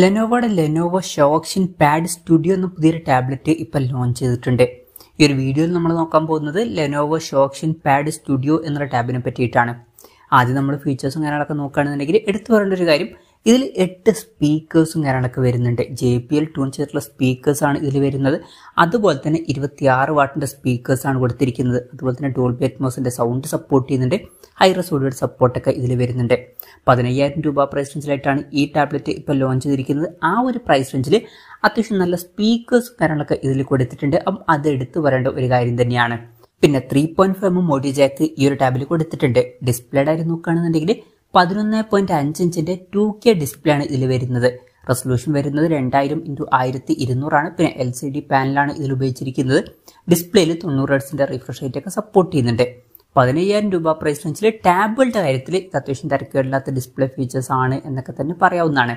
ലെനോവോടെ Lenovo Xiaoxin pad studio എന്ന പുതിയൊരു tablet ഇപ്പം ലോഞ്ച് ചെയ്തിട്ടുണ്ട് ഈ ഒരു വീഡിയോയിൽ നമ്മൾ നോക്കാൻ പോകുന്നത് ലെനോവോ ഷോക്ഷൻ പാഡ് സ്റ്റുഡിയോ എന്നുള്ള ടാബിനെ പറ്റിയിട്ടാണ് ആദ്യം നമ്മൾ ഫീച്ചേഴ്സും കാര്യങ്ങളൊക്കെ നോക്കുകയാണെന്നുണ്ടെങ്കിൽ എടുത്തു പറയേണ്ട ഒരു കാര്യം ഇതിൽ എട്ട് സ്പീക്കേഴ്സും കാര്യങ്ങളൊക്കെ വരുന്നുണ്ട് ജെ പി എൽ ടൂൺ ചെയ്തിട്ടുള്ള സ്പീക്കേഴ്സാണ് ഇതിൽ വരുന്നത് അതുപോലെ തന്നെ ഇരുപത്തിയാറ് വാട്ടിൻ്റെ സ്പീക്കേഴ്സാണ് കൊടുത്തിരിക്കുന്നത് അതുപോലെ തന്നെ ഡോൾബി അറ്റ്മോസിൻ്റെ സൗണ്ട് സപ്പോർട്ട് ചെയ്യുന്നുണ്ട് ഹൈ റെസോഡിയുടെ സപ്പോർട്ടൊക്കെ ഇതിൽ വരുന്നുണ്ട് പതിനയ്യായിരം രൂപ പ്രൈസ് റേഞ്ചിലായിട്ടാണ് ഈ ടാബ്ലറ്റ് ഇപ്പോൾ ലോഞ്ച് ചെയ്തിരിക്കുന്നത് ആ ഒരു പ്രൈസ് റേഞ്ചിൽ അത്യാവശ്യം നല്ല സ്പീക്കേഴ്സ് കാര്യങ്ങളൊക്കെ ഇതിൽ കൊടുത്തിട്ടുണ്ട് അപ്പം അത് എടുത്തു വരേണ്ട ഒരു കാര്യം തന്നെയാണ് പിന്നെ ത്രീ പോയിന്റ് ഫൈവ് മോഡി ജാക്ക് ഈ ഒരു ടാബിൽ കൊടുത്തിട്ടുണ്ട് ഡിസ്പ്ലേഡ് ആയിരുന്നു നോക്കുകയാണെന്നുണ്ടെങ്കിൽ പതിനൊന്ന് പോയിന്റ് അഞ്ച് ഇഞ്ചിന്റെ ടു കെ ഡിസ്പ്ലേ ആണ് ഇതിൽ വരുന്നത് റെസൊല്യൂഷൻ വരുന്നത് രണ്ടായിരം ഇൻറ്റു ആയിരത്തി ഇരുന്നൂറാണ് പിന്നെ എൽ സി ഡി പാനലാണ് ഇതിൽ ഉപയോഗിച്ചിരിക്കുന്നത് ഡിസ്പ്ലേയിൽ തൊണ്ണൂറ് ഹെഡ്സിന്റെ റിഫ്രഷ് റേറ്റ് ഒക്കെ സപ്പോർട്ട് ചെയ്യുന്നുണ്ട് പതിനയ്യായിരം രൂപ പ്രൈസ് റേഞ്ചിൽ ടാബുകളുടെ കാര്യത്തിൽ അത്യാവശ്യം തിരക്കുകളില്ലാത്ത ഡിസ്പ്ലേ ഫീച്ചേഴ്സ് ആണ് എന്നൊക്കെ തന്നെ പറയാവുന്നതാണ്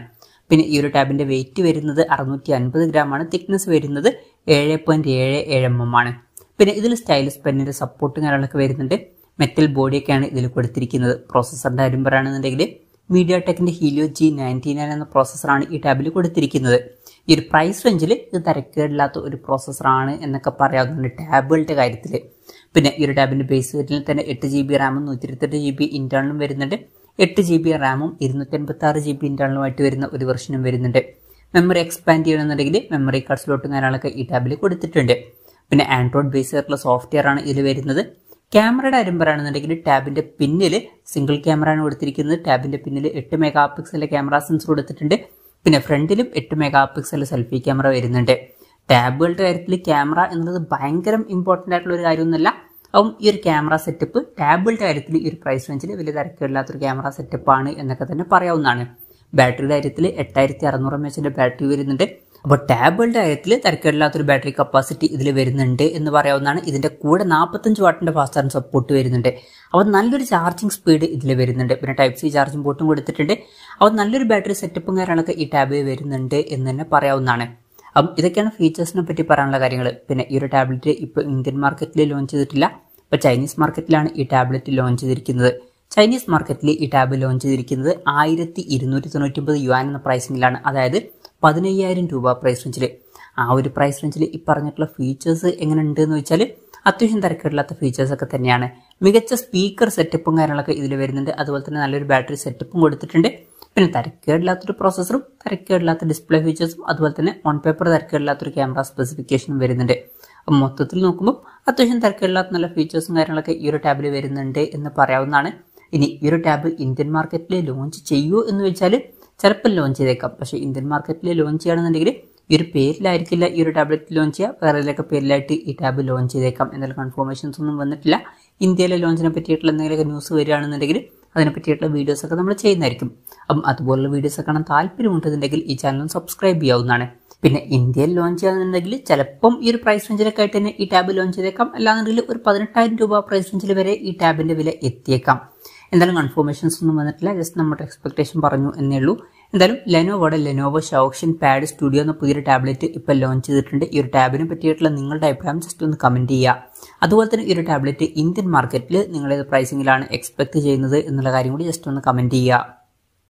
പിന്നെ ഈ ഒരു ടാബിന്റെ വെയിറ്റ് വരുന്നത് അറുന്നൂറ്റി അൻപത് ഗ്രാം ആണ് തിക്നെസ് വരുന്നത് ഏഴ് പോയിന്റ് ഏഴ് ഏഴ് എം എം ആണ് പിന്നെ ഇതിൽ സ്റ്റൈലിസ് പെന്നിന്റെ സപ്പോർട്ടും കാര്യങ്ങളൊക്കെ വരുന്നുണ്ട് മെറ്റൽ ബോഡിയൊക്കെയാണ് ഇതിൽ കൊടുത്തിരിക്കുന്നത് പ്രോസസ്സറിൻ്റെ പറയുകയാണെന്നുണ്ടെങ്കിൽ മീഡിയ ടെക്കിൻ്റെ ഹീലിയോ ജി നയൻറ്റി നയൻ എന്ന പ്രോസസ്സറാണ് ഈ ടാബിൽ കൊടുത്തിരിക്കുന്നത് ഈ ഒരു പ്രൈസ് റേഞ്ചിൽ ഇത് തിരക്കേടില്ലാത്ത ഒരു പ്രോസസ്സറാണ് എന്നൊക്കെ പറയാവുന്നുണ്ട് ടാബുകളുടെ കാര്യത്തിൽ പിന്നെ ഈ ഒരു ടാബിൻ്റെ ബേസ് വരുന്നതിൽ തന്നെ എട്ട് ജി ബി റാമും നൂറ്റി ഇരുപത്തെട്ട് ജി ബി ഇൻറ്റേണലും വരുന്നുണ്ട് എട്ട് ജി ബി റാമും ഇരുന്നൂറ്റി ആറ് ജി ബി ഇൻറ്റേണലുമായിട്ട് വരുന്ന ഒരു വെർഷനും വരുന്നുണ്ട് മെമ്മറി എക്സ്പാൻഡ് ചെയ്യണമെന്നുണ്ടെങ്കിൽ മെമ്മറി കാർഡ് സ്ലോട്ടും കാര്യങ്ങളൊക്കെ ഈ ടാബിൽ കൊടുത്തിട്ടുണ്ട് പിന്നെ ആൻഡ്രോയിഡ് ബേസ് ആയിട്ടുള്ള സോഫ്റ്റ്വെയർ ആണ് ഇതിൽ വരുന്നത് ക്യാമറയുടെ പറയുകയാണെന്നുണ്ടെങ്കിൽ ടാബിൻ്റെ പിന്നിൽ സിംഗിൾ ക്യാമറ ആണ് കൊടുത്തിരിക്കുന്നത് ടാബിൻ്റെ പിന്നിൽ എട്ട് മെഗാ പിക്സലിലെ ക്യാമറ സെൻസർ കൊടുത്തിട്ടുണ്ട് പിന്നെ ഫ്രണ്ടിലും എട്ട് മെഗാ പിക്സൽ സെൽഫി ക്യാമറ വരുന്നുണ്ട് ടാബുകളുടെ കാര്യത്തിൽ ക്യാമറ എന്നുള്ളത് ഭയങ്കര ഇമ്പോർട്ടൻ്റ് ആയിട്ടുള്ള ഒരു കാര്യമൊന്നുമല്ല അപ്പം ഈ ഒരു ക്യാമറ സെറ്റപ്പ് ടാബുകളുടെ കാര്യത്തിൽ ഈ ഒരു പ്രൈസ് റേഞ്ചിൽ വലിയ തിരക്കില്ലാത്തൊരു ക്യാമറ സെറ്റപ്പാണ് എന്നൊക്കെ തന്നെ പറയാവുന്നതാണ് ബാറ്ററിയുടെ കാര്യത്തിൽ എട്ടായിരത്തി അറുന്നൂറ് എം എച്ചിൻ്റെ ബാറ്ററി വരുന്നുണ്ട് അപ്പോൾ ടാബിളിൻ്റെ കാര്യത്തിൽ തരക്കേടില്ലാത്തൊരു ബാറ്ററി കപ്പാസിറ്റി ഇതിൽ വരുന്നുണ്ട് എന്ന് പറയാവുന്നതാണ് ഇതിൻ്റെ കൂടെ നാൽപ്പത്തഞ്ച് വാട്ടിൻ്റെ ഫാസ്റ്റ് ചാർജ് സപ്പോർട്ട് വരുന്നുണ്ട് അപ്പോൾ നല്ലൊരു ചാർജിങ് സ്പീഡ് ഇതിൽ വരുന്നുണ്ട് പിന്നെ ടൈപ്പ് സി ചാർജിംഗ് പോർട്ടും കൊടുത്തിട്ടുണ്ട് അപ്പോൾ നല്ലൊരു ബാറ്ററി സെറ്റപ്പും കാര്യങ്ങളൊക്കെ ഈ ടാബിൽ വരുന്നുണ്ട് എന്ന് തന്നെ പറയാവുന്നതാണ് അപ്പം ഇതൊക്കെയാണ് ഫീച്ചേഴ്സിനെ പറ്റി പറയാനുള്ള കാര്യങ്ങൾ പിന്നെ ഈ ഒരു ടാബ്ലറ്റ് ഇപ്പോൾ ഇന്ത്യൻ മാർക്കറ്റിൽ ലോഞ്ച് ചെയ്തിട്ടില്ല ഇപ്പോൾ ചൈനീസ് മാർക്കറ്റിലാണ് ഈ ടാബ്ലറ്റ് ലോഞ്ച് ചെയ്തിരിക്കുന്നത് ചൈനീസ് മാർക്കറ്റിൽ ഈ ടാബ് ലോഞ്ച് ചെയ്തിരിക്കുന്നത് ആയിരത്തി ഇരുന്നൂറ്റി ഒമ്പത് യുവാൻ എന്ന പ്രൈസിങ്ങിലാണ് അതായത് പതിനയ്യായിരം രൂപ പ്രൈസ് റേഞ്ചിൽ ആ ഒരു പ്രൈസ് റേഞ്ചിൽ ഈ പറഞ്ഞിട്ടുള്ള ഫീച്ചേഴ്സ് എങ്ങനെ ഉണ്ട് എന്ന് വെച്ചാൽ അത്യാവശ്യം തിരക്കേടില്ലാത്ത ഫീച്ചേഴ്സൊക്കെ തന്നെയാണ് മികച്ച സ്പീക്കർ സെറ്റപ്പും കാര്യങ്ങളൊക്കെ ഇതിൽ വരുന്നുണ്ട് അതുപോലെ തന്നെ നല്ലൊരു ബാറ്ററി സെറ്റപ്പും കൊടുത്തിട്ടുണ്ട് പിന്നെ തിരക്കേടില്ലാത്തൊരു പ്രോസസ്സറും തിരക്കേടില്ലാത്ത ഡിസ്പ്ലേ ഫീച്ചേഴ്സും അതുപോലെ തന്നെ ഓൺ പേപ്പർ തിരക്കേടില്ലാത്തൊരു ക്യാമറ സ്പെസിഫിക്കേഷനും വരുന്നുണ്ട് മൊത്തത്തിൽ നോക്കുമ്പോൾ അത്യാവശ്യം തിരക്കേടില്ലാത്ത നല്ല ഫീച്ചേഴ്സും കാര്യങ്ങളൊക്കെ ഈ ഒരു ടാബിൽ വരുന്നുണ്ട് എന്ന് പറയാവുന്നതാണ് ഇനി ഈ ഒരു ടാബ് ഇന്ത്യൻ മാർക്കറ്റിൽ ലോഞ്ച് ചെയ്യുമോ എന്ന് വെച്ചാൽ ചിലപ്പോൾ ലോഞ്ച് ചെയ്തേക്കാം പക്ഷേ ഇന്ത്യൻ മാർക്കറ്റിൽ ലോഞ്ച് ചെയ്യണമെന്നുണ്ടെങ്കിൽ ഈ ഒരു പേരിലായിരിക്കില്ല ഈ ഒരു ടാബ്ലറ്റ് ലോഞ്ച് ചെയ്യുക വേറെയൊക്കെ പേരിലായിട്ട് ഈ ടാബ് ലോഞ്ച് ചെയ്തേക്കാം എന്തെങ്കിലും കൺഫർമേഷൻസ് ഒന്നും വന്നിട്ടില്ല ഇന്ത്യയിലെ ലോഞ്ചിനെ പറ്റിയിട്ടുള്ള എന്തെങ്കിലുമൊക്കെ ന്യൂസ് വരികയാണെന്നുണ്ടെങ്കിൽ അതിനെ പറ്റിയിട്ടുള്ള വീഡിയോസൊക്കെ നമ്മൾ ചെയ്യുന്നതായിരിക്കും അപ്പം അതുപോലുള്ള വീഡിയോസൊക്കെ കാണാൻ താല്പര്യമുണ്ടെന്നുണ്ടെങ്കിൽ ഈ ചാനൽ സബ്സ്ക്രൈബ് ചെയ്യാവുന്നതാണ് പിന്നെ ഇന്ത്യയിൽ ലോഞ്ച് ചെയ്യാന്നുണ്ടെങ്കിൽ ചിലപ്പം ഈ ഒരു പ്രൈസ് റേഞ്ചിലൊക്കെ ആയിട്ട് തന്നെ ഈ ടാബ് ലോഞ്ച് ചെയ്തേക്കാം അല്ലാന്നുണ്ടെങ്കിൽ ഒരു പതിനെട്ടായിരം രൂപ പ്രൈസ് റേഞ്ചിൽ വരെ ഈ ടാബിൻ്റെ വില എത്തിയേക്കാം എന്തായാലും കൺഫർമേഷൻസ് ഒന്നും വന്നിട്ടില്ല ജസ്റ്റ് നമ്മുടെ എക്സ്പെക്ടേഷൻ പറഞ്ഞു എന്നേ ഉള്ളൂ എന്തായാലും ലെനോവോടെ ലെനോവോ ഷോക്ഷൻ പാഡ് സ്റ്റുഡിയോ എന്ന പുതിയൊരു ടാബ്ലറ്റ് ഇപ്പോൾ ലോഞ്ച് ചെയ്തിട്ടുണ്ട് ഈ ഒരു ടാബിനെ പറ്റിയിട്ടുള്ള നിങ്ങളുടെ അഭിപ്രായം ജസ്റ്റ് ഒന്ന് കമൻറ്റ് ചെയ്യുക അതുപോലെ തന്നെ ഈ ഒരു ടാബ്ലറ്റ് ഇന്ത്യൻ മാർക്കറ്റിൽ നിങ്ങളേത് പ്രൈസിങ്ങിലാണ് എക്സ്പെക്ട് ചെയ്യുന്നത് എന്നുള്ള കാര്യം കൂടി ജസ്റ്റ് ഒന്ന് കമൻറ്റ് ചെയ്യുക